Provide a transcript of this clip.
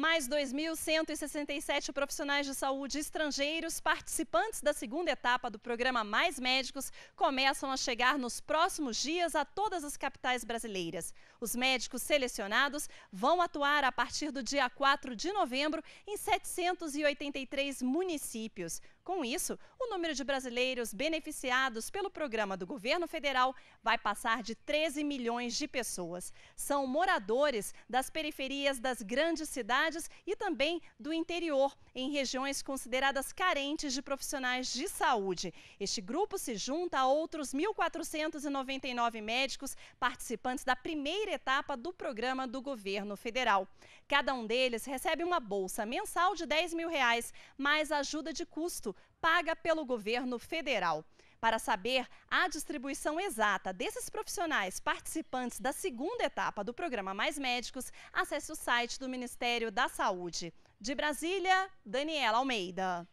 mais 2.167 profissionais de saúde estrangeiros participantes da segunda etapa do programa Mais Médicos começam a chegar nos próximos dias a todas as capitais brasileiras. Os médicos selecionados vão atuar a partir do dia 4 de novembro em 783 municípios. Com isso, o número de brasileiros beneficiados pelo programa do governo federal vai passar de 13 milhões de pessoas. São moradores das periferias das grandes cidades e também do interior, em regiões consideradas carentes de profissionais de saúde. Este grupo se junta a outros 1.499 médicos participantes da primeira etapa do programa do governo federal. Cada um deles recebe uma bolsa mensal de 10 mil reais, mais ajuda de custo paga pelo governo federal. Para saber a distribuição exata desses profissionais participantes da segunda etapa do programa Mais Médicos, acesse o site do Ministério da Saúde. De Brasília, Daniela Almeida.